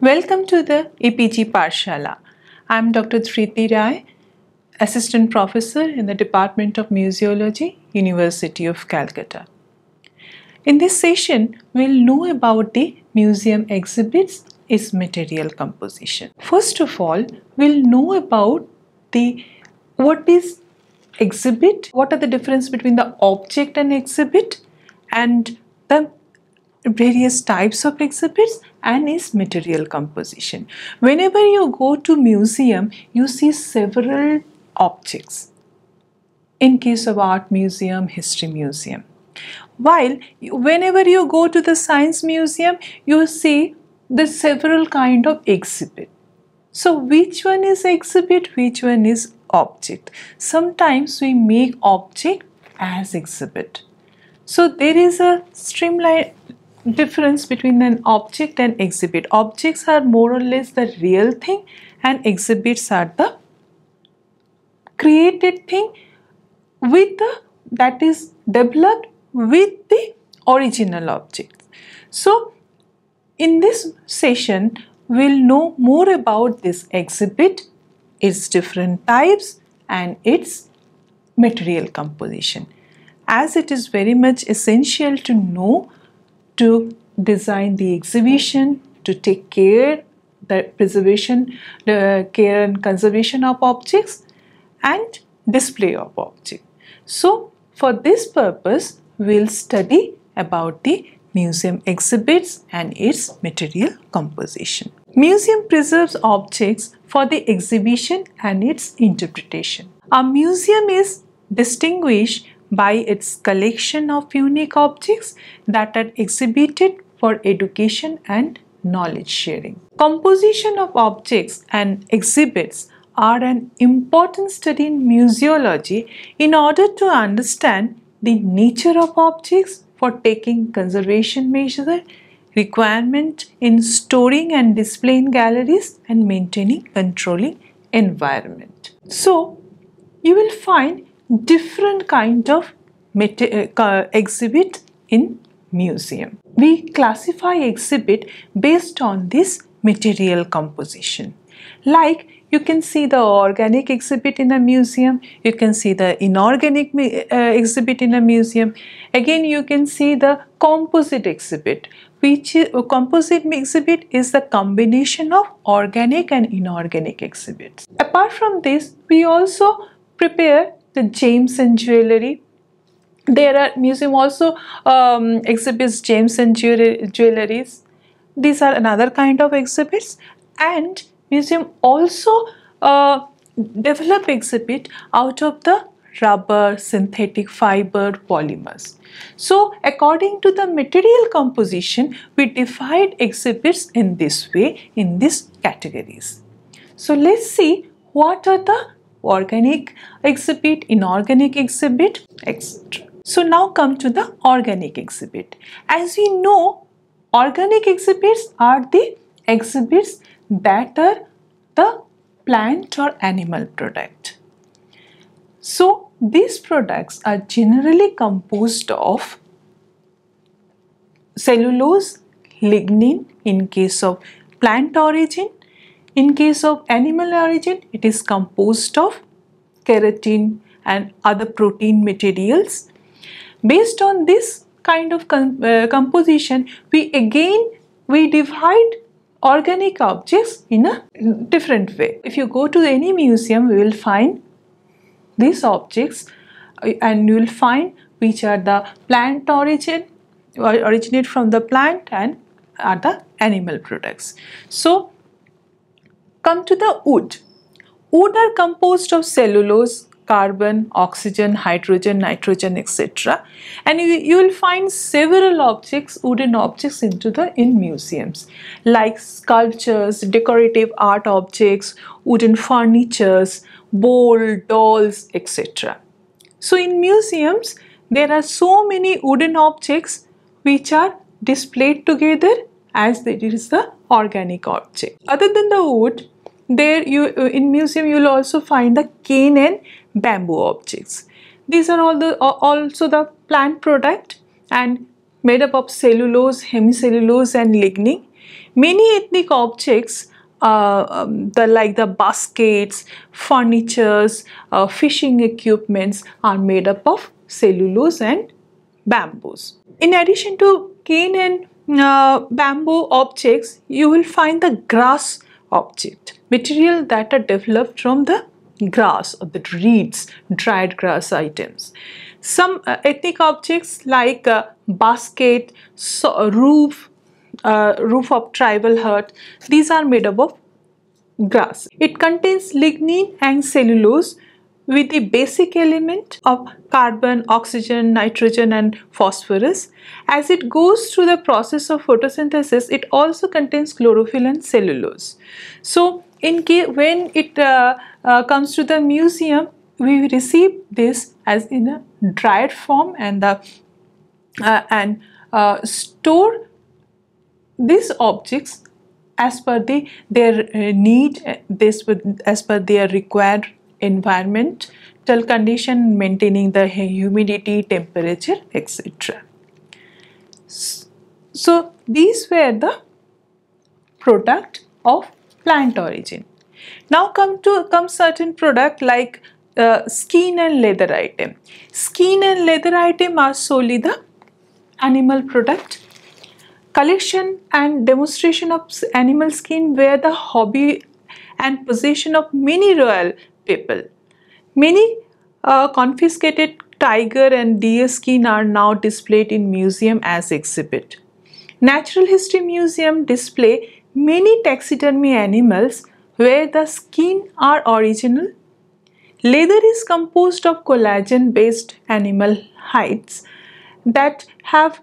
Welcome to the EPG Parshala. I am Dr. Dhriti Rai, Assistant Professor in the Department of Museology, University of Calcutta. In this session, we will know about the museum exhibits, its material composition. First of all, we will know about the what is exhibit, what are the difference between the object and exhibit and the various types of exhibits and its material composition. Whenever you go to museum, you see several objects in case of art museum, history museum. While whenever you go to the science museum, you see the several kind of exhibit. So which one is exhibit, which one is object. Sometimes we make object as exhibit. So there is a streamline difference between an object and exhibit. Objects are more or less the real thing and exhibits are the created thing with the that is developed with the original object. So in this session we'll know more about this exhibit, its different types and its material composition. As it is very much essential to know to design the exhibition, to take care the preservation, the care and conservation of objects and display of object. So for this purpose, we'll study about the museum exhibits and its material composition. Museum preserves objects for the exhibition and its interpretation. A museum is distinguished by its collection of unique objects that are exhibited for education and knowledge sharing. Composition of objects and exhibits are an important study in museology in order to understand the nature of objects for taking conservation measures, requirement in storing and displaying galleries and maintaining controlling environment. So, you will find different kind of uh, exhibit in museum. We classify exhibit based on this material composition. Like you can see the organic exhibit in a museum, you can see the inorganic uh, exhibit in a museum. Again you can see the composite exhibit which uh, composite exhibit is the combination of organic and inorganic exhibits. Apart from this we also prepare the Jameson jewelry there are museum also um, exhibits Jameson jewelries these are another kind of exhibits and museum also uh, develop exhibit out of the rubber, synthetic fiber, polymers. So according to the material composition, we divide exhibits in this way in these categories. So let's see what are the organic exhibit, inorganic exhibit, etc. So now come to the organic exhibit. As we know, organic exhibits are the exhibits that are the plant or animal product. So these products are generally composed of cellulose, lignin in case of plant origin in case of animal origin, it is composed of keratin and other protein materials. Based on this kind of com uh, composition, we again we divide organic objects in a different way. If you go to any museum, we will find these objects uh, and you will find which are the plant origin, originate from the plant and are the animal products. So Come to the wood. Wood are composed of cellulose, carbon, oxygen, hydrogen, nitrogen, etc. And you, will find several objects, wooden objects into the in museums like sculptures, decorative art objects, wooden furnitures, bowl, dolls, etc. So in museums, there are so many wooden objects which are displayed together as it is the organic object. Other than the wood, there you uh, in museum you'll also find the cane and bamboo objects these are all the also the plant product and made up of cellulose hemicellulose and lignin many ethnic objects uh, um, the like the baskets furnitures uh, fishing equipments are made up of cellulose and bamboos in addition to cane and uh, bamboo objects you will find the grass object material that are developed from the grass or the reeds, dried grass items. Some uh, ethnic objects like a uh, basket, so, uh, roof, uh, roof of tribal hut, these are made up of grass. It contains lignin and cellulose with the basic element of carbon, oxygen, nitrogen and phosphorus. As it goes through the process of photosynthesis, it also contains chlorophyll and cellulose. So in case when it uh, uh, comes to the museum we receive this as in a dried form and the uh, and uh, store these objects as per the their uh, need uh, this with as per their required environment, till condition maintaining the humidity temperature etc so these were the product of plant origin. Now come to come certain product like uh, skin and leather item. Skin and leather item are solely the animal product. Collection and demonstration of animal skin were the hobby and possession of many royal people. Many uh, confiscated tiger and deer skin are now displayed in museum as exhibit. Natural History Museum display many taxidermy animals where the skin are original. Leather is composed of collagen based animal hides that have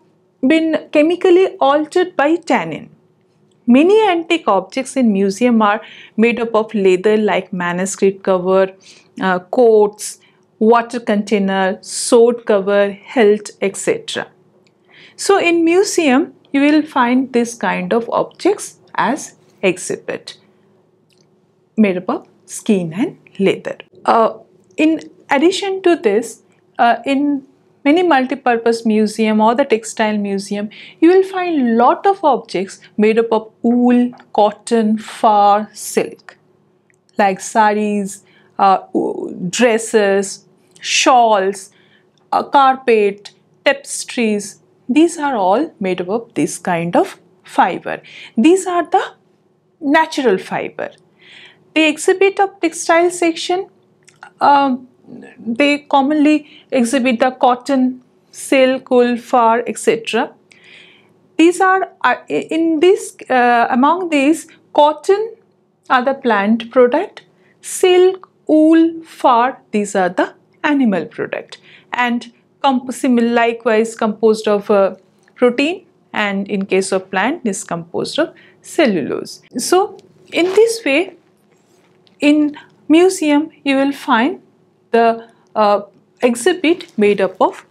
been chemically altered by tannin. Many antique objects in museum are made up of leather like manuscript cover, uh, coats, water container, sword cover, hilt, etc. So in museum you will find this kind of objects as exhibit made up of skin and leather. Uh, in addition to this, uh, in many multi-purpose museum or the textile museum, you will find lot of objects made up of wool, cotton, fur, silk like saris, uh, dresses, shawls, uh, carpet, tapestries. These are all made up of this kind of fiber. These are the natural fiber. They exhibit a textile section. Uh, they commonly exhibit the cotton, silk, wool, fur, etc. These are uh, in this uh, among these cotton are the plant product, silk, wool, fur these are the animal product and composite likewise composed of uh, protein and in case of plant is composed of cellulose. So in this way in museum you will find the uh, exhibit made up of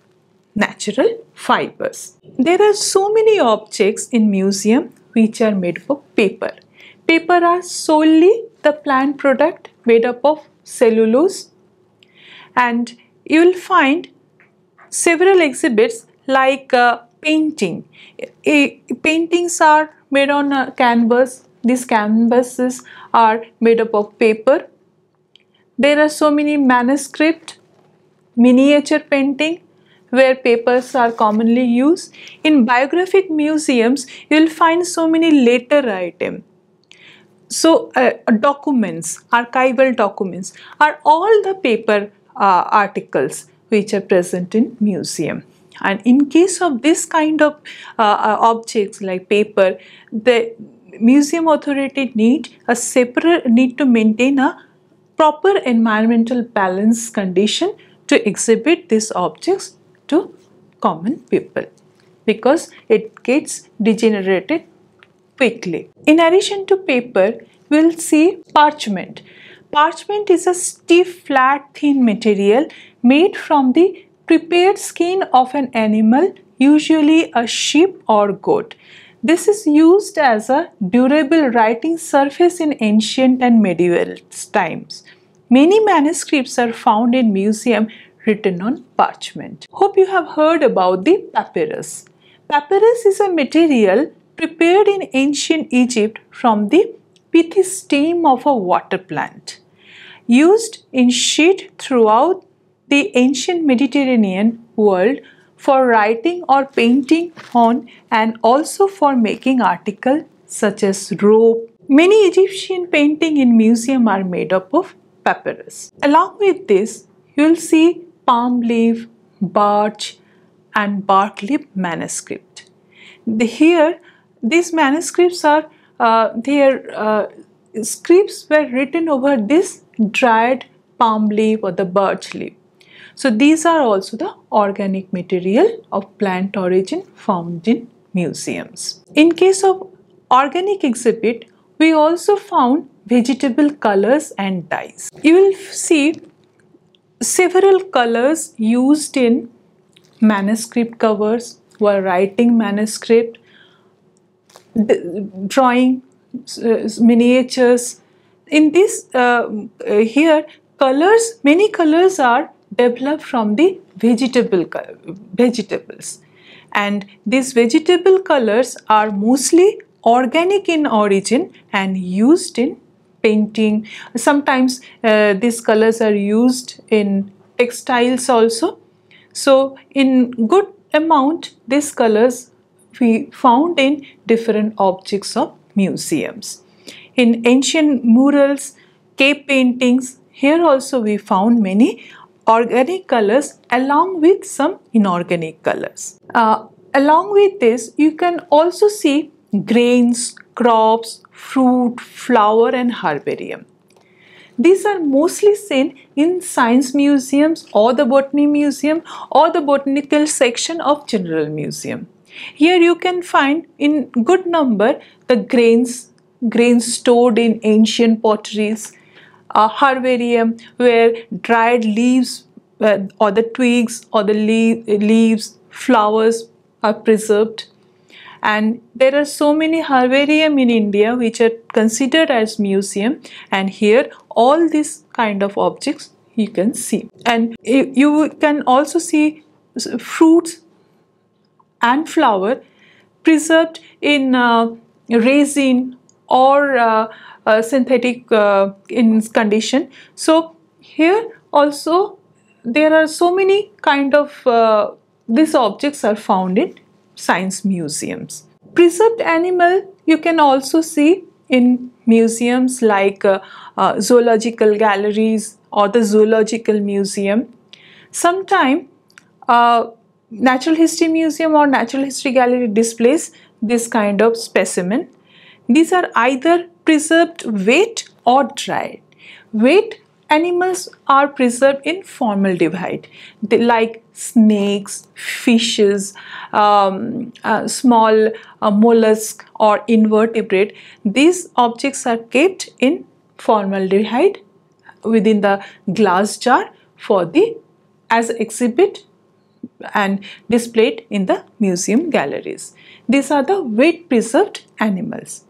natural fibers. There are so many objects in museum which are made up of paper. Paper are solely the plant product made up of cellulose and you will find several exhibits like uh, painting. paintings are made on a canvas. These canvases are made up of paper. There are so many manuscript, miniature painting where papers are commonly used. In biographic museums, you will find so many later items. So uh, documents, archival documents are all the paper uh, articles which are present in museum. And in case of this kind of uh, uh, objects like paper, the museum authority need a separate need to maintain a proper environmental balance condition to exhibit these objects to common people because it gets degenerated quickly. In addition to paper, we'll see parchment. Parchment is a stiff, flat, thin material made from the prepared skin of an animal, usually a sheep or goat. This is used as a durable writing surface in ancient and medieval times. Many manuscripts are found in museum written on parchment. Hope you have heard about the papyrus. Papyrus is a material prepared in ancient Egypt from the pithy stem of a water plant. Used in sheet throughout the ancient Mediterranean world for writing or painting on and also for making articles such as rope. Many Egyptian painting in museum are made up of papyrus. Along with this, you'll see palm leaf, birch and bark leaf manuscript. The, here, these manuscripts are, uh, their uh, scripts were written over this dried palm leaf or the birch leaf. So these are also the organic material of plant origin found in museums. In case of organic exhibit, we also found vegetable colors and dyes. You will see several colors used in manuscript covers, while writing manuscript, drawing miniatures. In this, uh, uh, here colors, many colors are develop from the vegetable vegetables and these vegetable colors are mostly organic in origin and used in painting sometimes uh, these colors are used in textiles also so in good amount these colors we found in different objects of museums in ancient murals cave paintings here also we found many organic colors along with some inorganic colors. Uh, along with this, you can also see grains, crops, fruit, flower and herbarium. These are mostly seen in science museums or the botany museum or the botanical section of general museum. Here you can find in good number the grains, grains stored in ancient potteries, a herbarium where dried leaves uh, or the twigs or the le leaves, flowers are preserved. And there are so many herbarium in India which are considered as museum and here all these kind of objects you can see. And you can also see fruits and flower preserved in uh, resin or uh, uh synthetic uh, in condition. So here also there are so many kind of uh, these objects are found in science museums. Preserved animal you can also see in museums like uh, uh, zoological galleries or the zoological museum. Sometime uh, natural history museum or natural history gallery displays this kind of specimen these are either preserved wet or dried. Wet animals are preserved in formaldehyde they, like snakes, fishes, um, uh, small uh, mollusk or invertebrate. These objects are kept in formaldehyde within the glass jar for the as exhibit and displayed in the museum galleries. These are the wet preserved animals.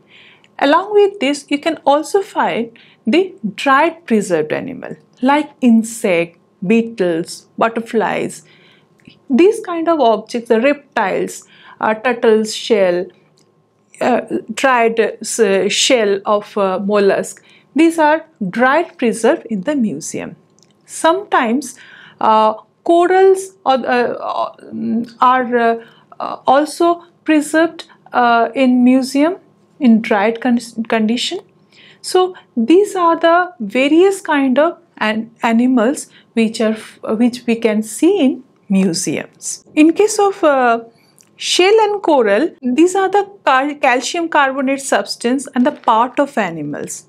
Along with this, you can also find the dried preserved animal like insect, beetles, butterflies. These kind of objects, the reptiles, uh, turtle's shell, uh, dried uh, shell of uh, mollusk, these are dried preserved in the museum. Sometimes uh, corals uh, mm, are, are also preserved in museum in dried con condition. So these are the various kind of an animals which are which we can see in museums. In case of uh, shell and coral, these are the cal calcium carbonate substance and the part of animals.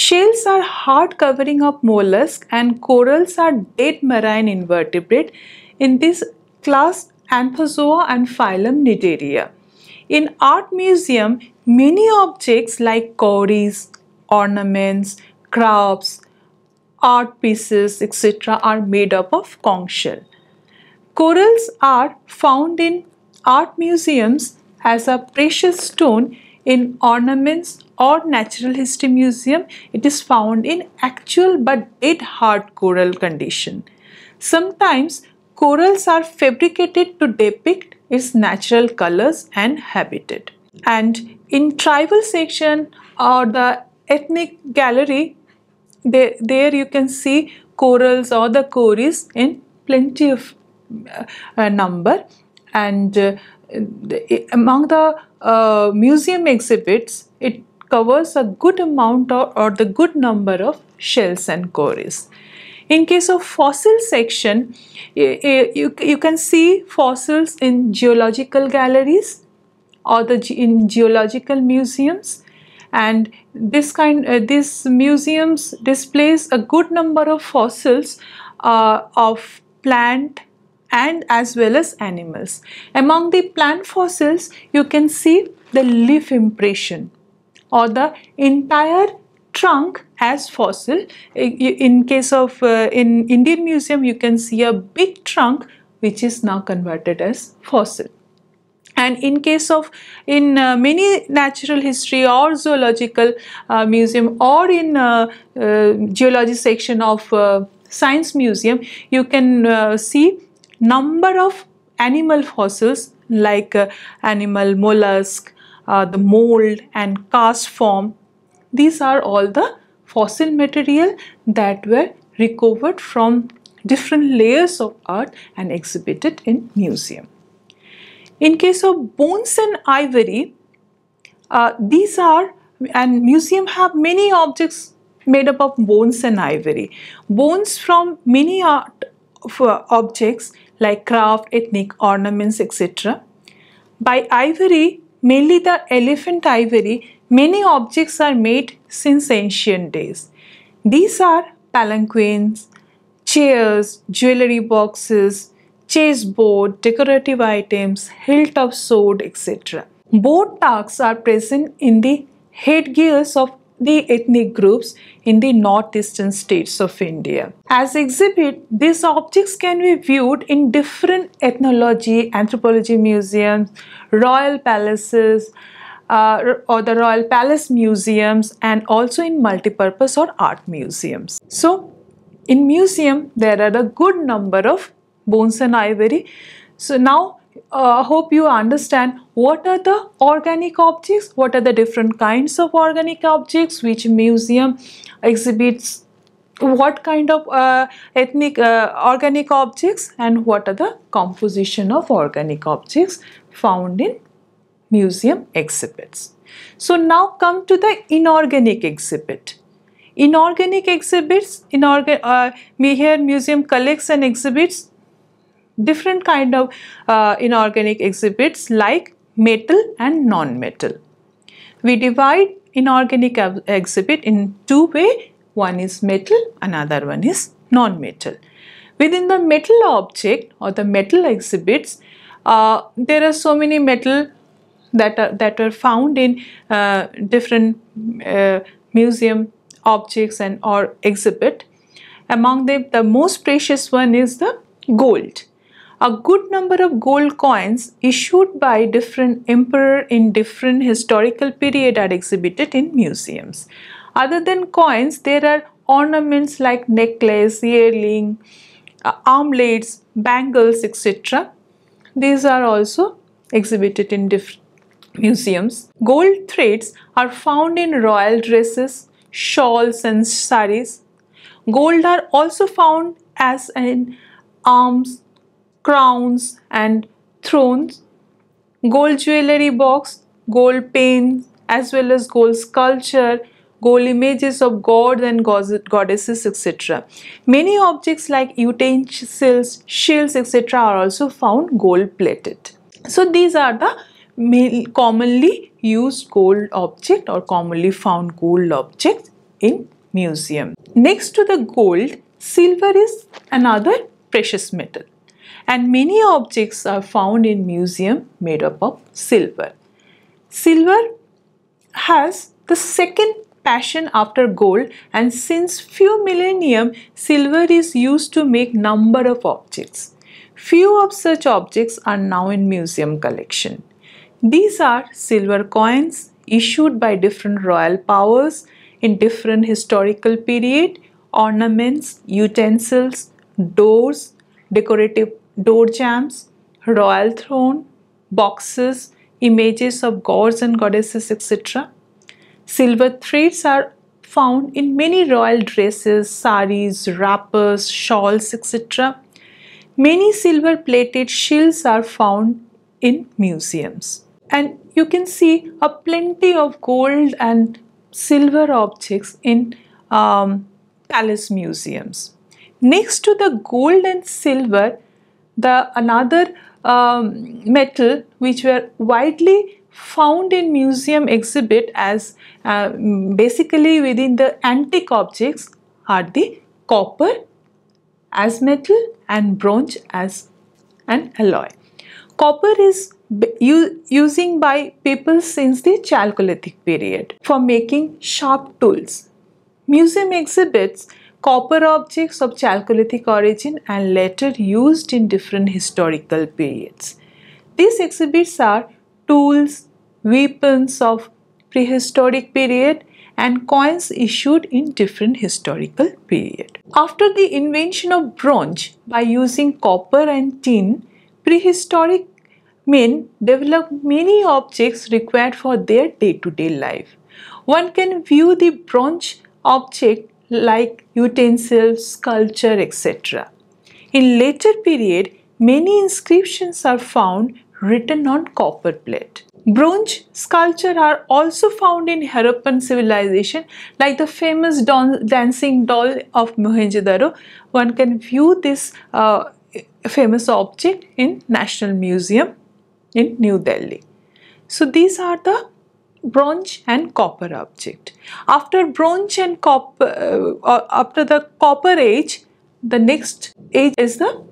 Shells are hard covering of mollusk and corals are dead marine invertebrate in this class Anthozoa and phylum Nidaria. In art museum, many objects like corals, ornaments, crafts, art pieces, etc. are made up of conch shell. Corals are found in art museums as a precious stone in ornaments or natural history museum. It is found in actual but dead hard coral condition. Sometimes corals are fabricated to depict its natural colors and habitat. And in tribal section or the ethnic gallery, there, there you can see corals or the coris in plenty of uh, number. And uh, the, among the uh, museum exhibits, it covers a good amount or, or the good number of shells and coris. In case of fossil section, you, you can see fossils in geological galleries or the in geological museums and this kind uh, this museums displays a good number of fossils uh, of plant and as well as animals among the plant fossils you can see the leaf impression or the entire trunk as fossil. In case of uh, in Indian Museum, you can see a big trunk which is now converted as fossil. And in case of in uh, many natural history or zoological uh, museum or in uh, uh, geology section of uh, science museum, you can see number of animal fossils like animal mollusk, the mold and cast form these are all the fossil material that were recovered from different layers of earth and exhibited in museum. In case of bones and ivory, uh, these are and museum have many objects made up of bones and ivory. Bones from many art objects like craft, ethnic ornaments, etc. By ivory, mainly the elephant ivory, Many objects are made since ancient days. These are palanquins, chairs, jewelry boxes, chessboard, decorative items, hilt of sword, etc. Both tags are present in the headgears of the ethnic groups in the northeastern states of India. As exhibit, these objects can be viewed in different ethnology, anthropology museums, royal palaces, uh, or the Royal Palace museums and also in multipurpose or art museums. So in museum there are a good number of bones and ivory. So now uh, I uh, hope you understand what are the organic objects, what are the different kinds of organic objects, which museum exhibits what kind of uh, ethnic uh, organic objects and what are the composition of organic objects found in museum exhibits. So now come to the inorganic exhibit. Inorganic exhibits, inorgan uh, here museum collects and exhibits different kind of uh, inorganic exhibits like metal and non-metal. We divide inorganic exhibit in two way, one is metal, another one is non-metal. Within the metal object or the metal exhibits, uh, there are so many metal that are, that were found in uh, different uh, museum objects and or exhibit. Among them, the most precious one is the gold. A good number of gold coins issued by different emperor in different historical period are exhibited in museums. Other than coins, there are ornaments like necklace, earring, uh, armlets, bangles, etc. These are also exhibited in different museums. Gold threads are found in royal dresses, shawls and saris. Gold are also found as in arms, crowns and thrones, gold jewelry box, gold paint as well as gold sculpture, gold images of gods and goddesses etc. Many objects like utensils, shields etc. are also found gold plated. So these are the commonly used gold object or commonly found gold object in museum. Next to the gold, silver is another precious metal and many objects are found in museum made up of silver. Silver has the second passion after gold and since few millennium silver is used to make number of objects. Few of such objects are now in museum collection. These are silver coins issued by different royal powers in different historical period, ornaments, utensils, doors, decorative door jams, royal throne, boxes, images of gods and goddesses, etc. Silver threads are found in many royal dresses, saris, wrappers, shawls, etc. Many silver plated shields are found in museums and you can see a plenty of gold and silver objects in um, palace museums. Next to the gold and silver, the another um, metal which were widely found in museum exhibit as uh, basically within the antique objects are the copper as metal and bronze as an alloy. Copper is using by people since the Chalcolithic period for making sharp tools. Museum exhibits copper objects of Chalcolithic origin and later used in different historical periods. These exhibits are tools, weapons of prehistoric period and coins issued in different historical period. After the invention of bronze by using copper and tin, prehistoric men develop many objects required for their day-to-day -day life. One can view the bronze object like utensils, sculpture, etc. In later period, many inscriptions are found written on copper plate. Bronze sculpture are also found in Harappan civilization like the famous dancing doll of Mohenjo-daro. One can view this uh, famous object in National Museum in New Delhi. So these are the bronze and copper object. After bronze and copper, uh, uh, after the copper age, the next age is the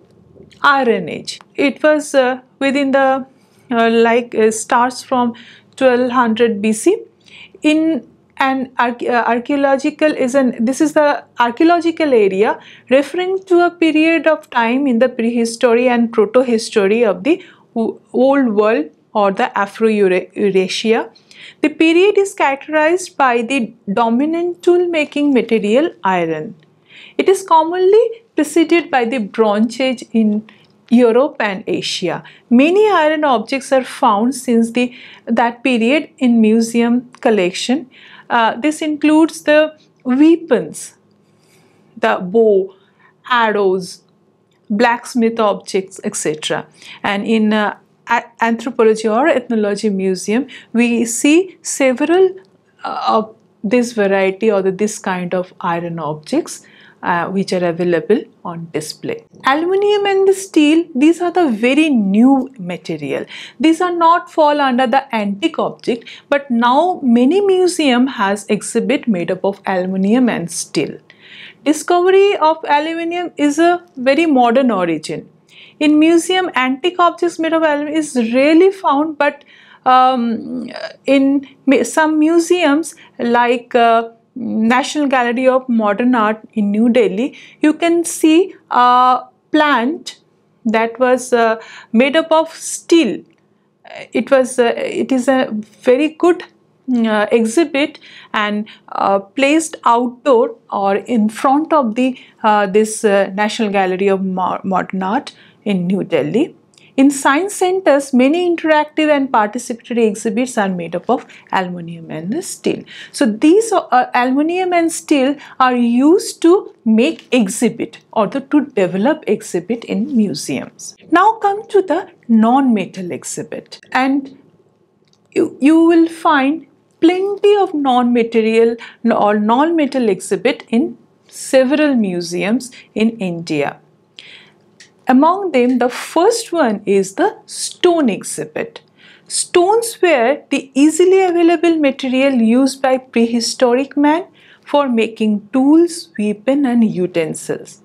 iron age. It was uh, within the uh, like uh, starts from 1200 BC. In an uh, archaeological is an this is the archaeological area referring to a period of time in the prehistory and protohistory of the Old World or the Afro-Eurasia. The period is characterized by the dominant tool-making material iron. It is commonly preceded by the Bronze Age in Europe and Asia. Many iron objects are found since the, that period in museum collection. Uh, this includes the weapons, the bow, arrows, blacksmith objects, etc. And in uh, anthropology or ethnology museum, we see several uh, of this variety or the, this kind of iron objects uh, which are available on display. Aluminium and the steel, these are the very new material. These are not fall under the antique object, but now many museum has exhibit made up of aluminium and steel. Discovery of aluminium is a very modern origin. In museum, antique objects made of aluminium is rarely found, but um, in some museums like uh, National Gallery of Modern Art in New Delhi, you can see a plant that was uh, made up of steel. It was uh, it is a very good uh, exhibit and uh, placed outdoor or in front of the uh, this uh, National Gallery of Modern Art in New Delhi. In science centers, many interactive and participatory exhibits are made up of aluminium and steel. So these uh, aluminium and steel are used to make exhibit or to, to develop exhibit in museums. Now come to the non-metal exhibit and you, you will find plenty of non-material or non-metal exhibit in several museums in India. Among them, the first one is the stone exhibit. Stones were the easily available material used by prehistoric man for making tools, weapon and utensils.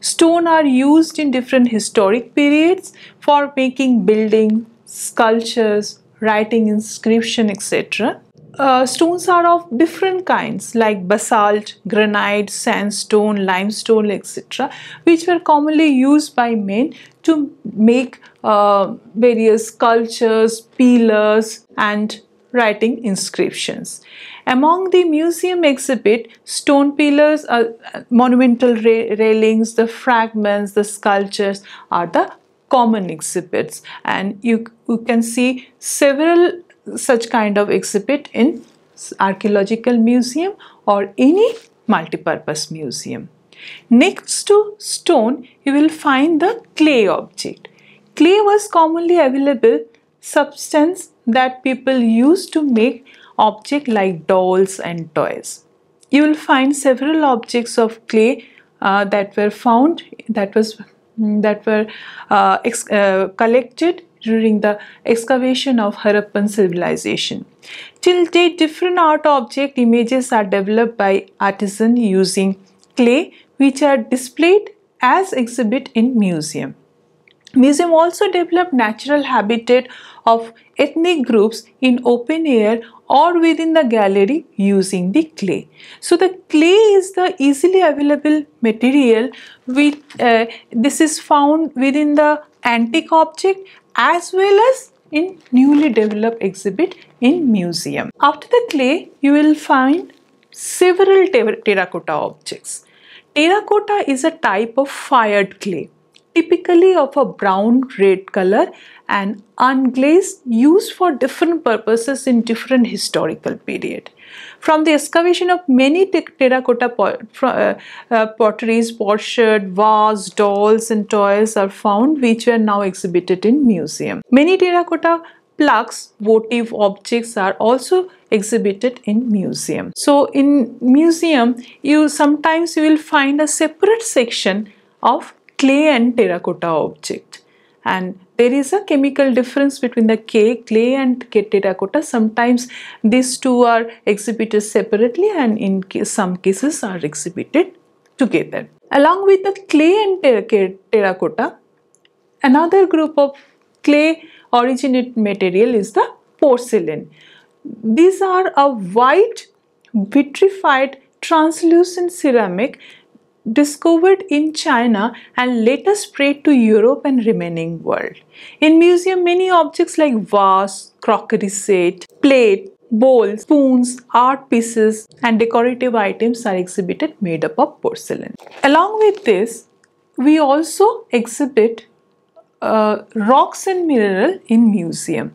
Stone are used in different historic periods for making building, sculptures, writing inscription, etc. Uh, stones are of different kinds like basalt, granite, sandstone, limestone, etc., which were commonly used by men to make uh, various sculptures, pillars, and writing inscriptions. Among the museum exhibit, stone pillars, uh, monumental railings, the fragments, the sculptures are the common exhibits and you, you can see several such kind of exhibit in archaeological museum or any multipurpose museum. Next to stone, you will find the clay object. Clay was commonly available substance that people used to make objects like dolls and toys. You will find several objects of clay uh, that were found that was mm, that were uh, uh, collected during the excavation of Harappan civilization. Till date, different art object images are developed by artisans using clay which are displayed as exhibit in museum. Museum also developed natural habitat of ethnic groups in open air or within the gallery using the clay. So the clay is the easily available material with uh, this is found within the antique object as well as in newly developed exhibit in museum. After the clay, you will find several terracotta objects. Terracotta is a type of fired clay, typically of a brown-red color and unglazed used for different purposes in different historical period. From the excavation of many terracotta uh, uh, potteries, potsherd, vases, dolls and toys are found which are now exhibited in museum. Many terracotta plaques, votive objects are also exhibited in museum. So in museum, you sometimes you will find a separate section of clay and terracotta object and there is a chemical difference between the clay and K terracotta. Sometimes these two are exhibited separately and in some cases are exhibited together. Along with the clay and terracotta, another group of clay originate material is the porcelain. These are a white vitrified translucent ceramic discovered in China and later spread to Europe and remaining world. In museum, many objects like vase, crockery set, plate, bowls, spoons, art pieces and decorative items are exhibited made up of porcelain. Along with this, we also exhibit uh, rocks and mineral in museum.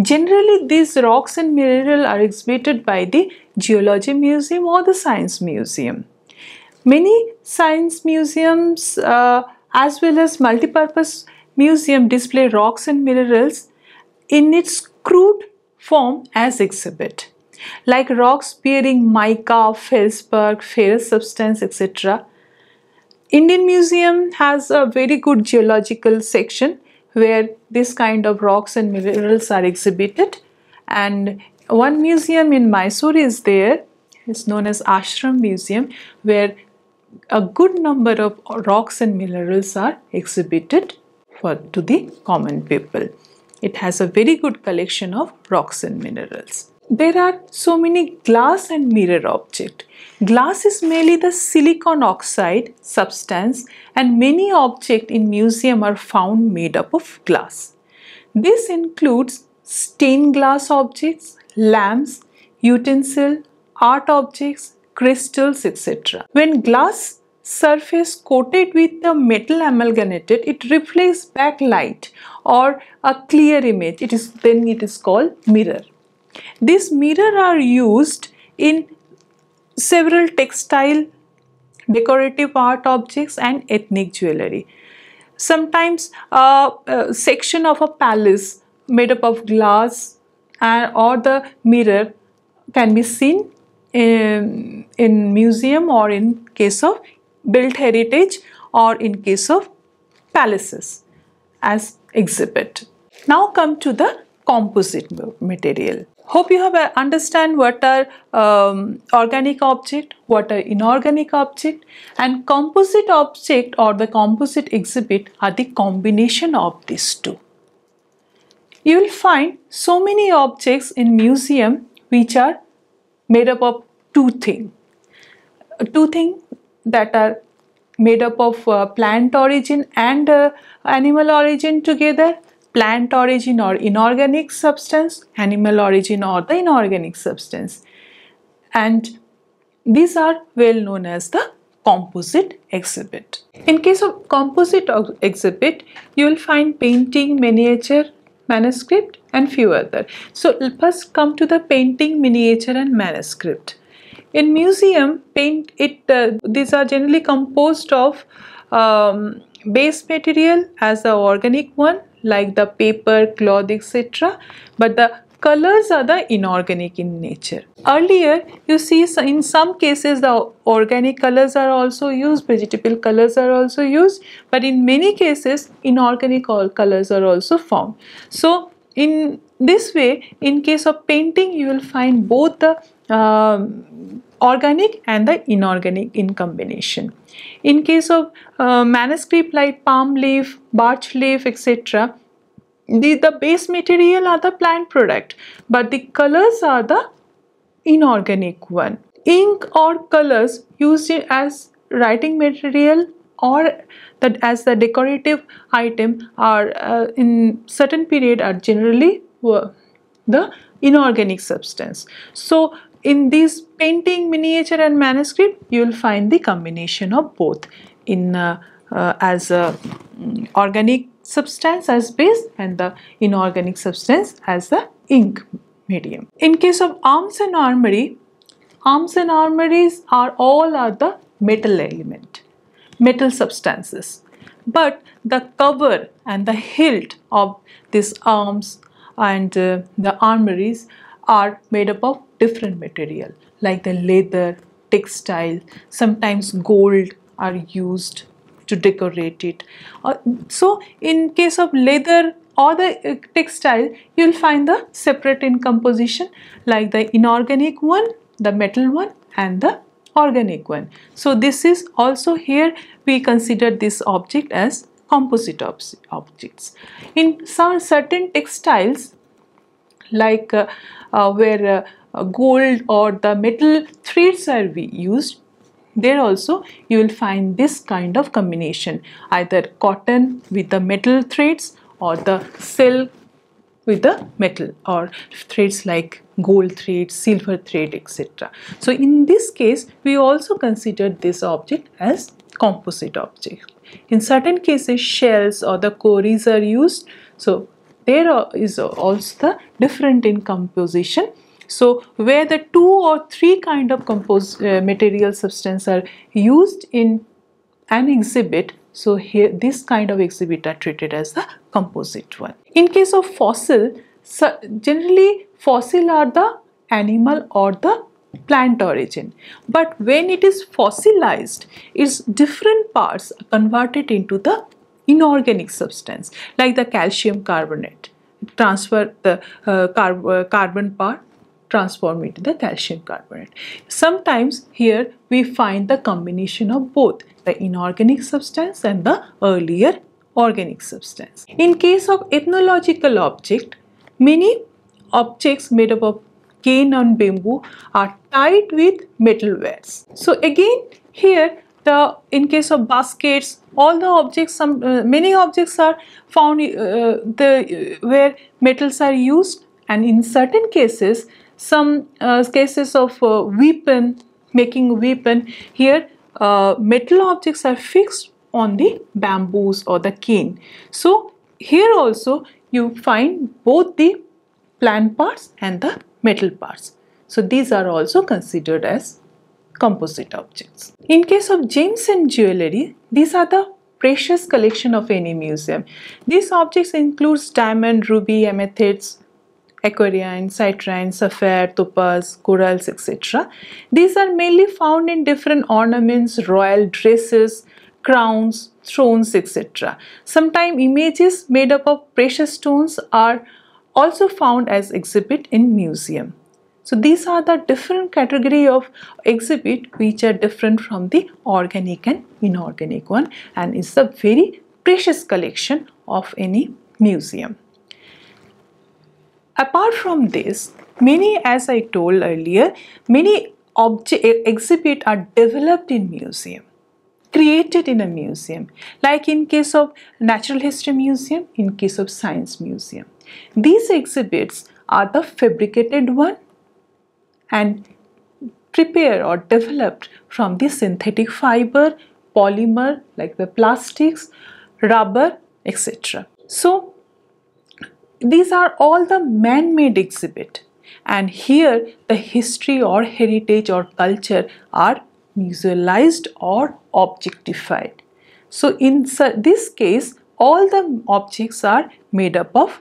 Generally, these rocks and mineral are exhibited by the Geology Museum or the Science Museum. Many science museums uh, as well as multipurpose museum display rocks and minerals in its crude form as exhibit like rocks bearing mica, feldspar, ferrous substance etc. Indian Museum has a very good geological section where this kind of rocks and minerals are exhibited and one museum in Mysore is there it's known as Ashram Museum where a good number of rocks and minerals are exhibited for, to the common people. It has a very good collection of rocks and minerals. There are so many glass and mirror objects. Glass is mainly the silicon oxide substance and many objects in museum are found made up of glass. This includes stained glass objects, lamps, utensil, art objects, crystals, etc. When glass surface coated with the metal amalgamated, it reflects back light or a clear image. It is then it is called mirror. These mirror are used in several textile, decorative art objects and ethnic jewelry. Sometimes a, a section of a palace made up of glass and, uh, or the mirror can be seen in, in museum or in case of built heritage or in case of palaces as exhibit. Now come to the composite material. Hope you have uh, understand what are um, organic object, what are inorganic object and composite object or the composite exhibit are the combination of these two. You will find so many objects in museum which are made up of two things. Two things that are made up of uh, plant origin and uh, animal origin together plant origin or inorganic substance animal origin or the inorganic substance and these are well known as the composite exhibit in case of composite exhibit you will find painting miniature manuscript and few other. So first come to the painting, miniature and manuscript. In museum, paint it. Uh, these are generally composed of um, base material as the organic one like the paper, cloth etc. But the colors are the inorganic in nature. Earlier, you see in some cases the organic colors are also used, vegetable colors are also used, but in many cases inorganic colors are also formed. So in this way, in case of painting, you will find both the uh, organic and the inorganic in combination. In case of uh, manuscript like palm leaf, birch leaf, etc., the, the base material are the plant product but the colors are the inorganic one. Ink or colors used as writing material or that as the decorative item are uh, in certain period are generally the inorganic substance. So in these painting, miniature and manuscript you will find the combination of both in uh, uh, as a mm, organic substance as base and the inorganic substance as the ink medium. In case of arms and armory, arms and armories are all are the metal element, metal substances. But the cover and the hilt of these arms and uh, the armories are made up of different material like the leather, textile, sometimes gold are used to decorate it. Uh, so in case of leather or the uh, textile, you'll find the separate in composition like the inorganic one, the metal one and the organic one. So this is also here we consider this object as composite ob objects. In some certain textiles like uh, uh, where uh, gold or the metal threads are used there also you will find this kind of combination either cotton with the metal threads or the silk with the metal or threads like gold thread, silver thread etc. So in this case we also consider this object as composite object. In certain cases shells or the cores are used so there is also the different in composition so where the two or three kind of compose uh, material substance are used in an exhibit, so here this kind of exhibit are treated as the composite one. In case of fossil, so generally fossil are the animal or the plant origin but when it is fossilized its different parts are converted into the inorganic substance like the calcium carbonate transfer the uh, car uh, carbon part transform into the calcium carbonate. Sometimes here we find the combination of both the inorganic substance and the earlier organic substance. In case of ethnological object, many objects made up of cane and bamboo are tied with metal wares. So again here the in case of baskets all the objects some uh, many objects are found uh, the uh, where metals are used and in certain cases some uh, cases of uh, weapon, making weapon. Here uh, metal objects are fixed on the bamboos or the cane. So here also you find both the plant parts and the metal parts. So these are also considered as composite objects. In case of gems and jewellery, these are the precious collection of any museum. These objects includes diamond, ruby, amethyst aquarian, citrine, sapphire, topaz, corals, etc. These are mainly found in different ornaments, royal dresses, crowns, thrones, etc. Sometimes images made up of precious stones are also found as exhibit in museum. So these are the different category of exhibit which are different from the organic and inorganic one and is a very precious collection of any museum. Apart from this, many, as I told earlier, many object exhibit are developed in museum created in a museum like in case of natural history museum in case of science museum these exhibits are the fabricated one and prepared or developed from the synthetic fiber polymer like the plastics rubber etc so these are all the man-made exhibit and here the history or heritage or culture are visualized or objectified. So in this case, all the objects are made up of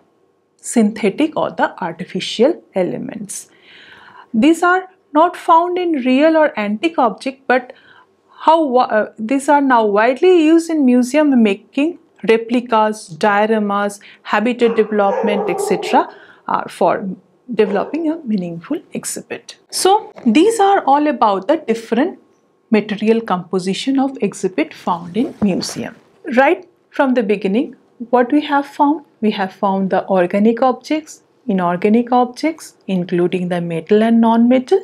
synthetic or the artificial elements. These are not found in real or antique object but how uh, these are now widely used in museum making replicas, dioramas, habitat development, etc. are for developing a meaningful exhibit. So these are all about the different material composition of exhibit found in museum. Right from the beginning, what we have found? We have found the organic objects, inorganic objects, including the metal and non-metal.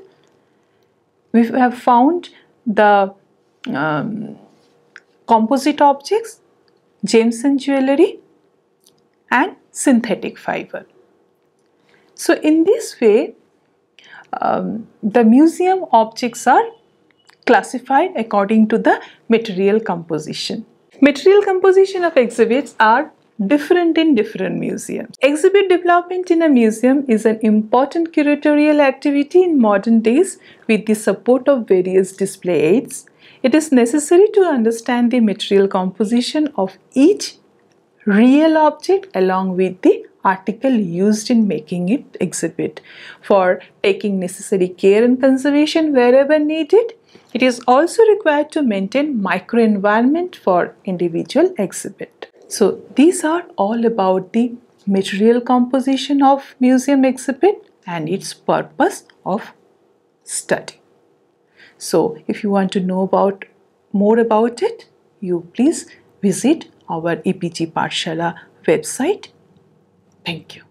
We have found the um, composite objects Jameson jewelry and synthetic fiber. So in this way, um, the museum objects are classified according to the material composition. Material composition of exhibits are different in different museums. Exhibit development in a museum is an important curatorial activity in modern days with the support of various display aids, it is necessary to understand the material composition of each real object along with the article used in making it exhibit for taking necessary care and conservation wherever needed it is also required to maintain microenvironment for individual exhibit so these are all about the material composition of museum exhibit and its purpose of study so if you want to know about more about it, you please visit our EPG Parshala website. Thank you.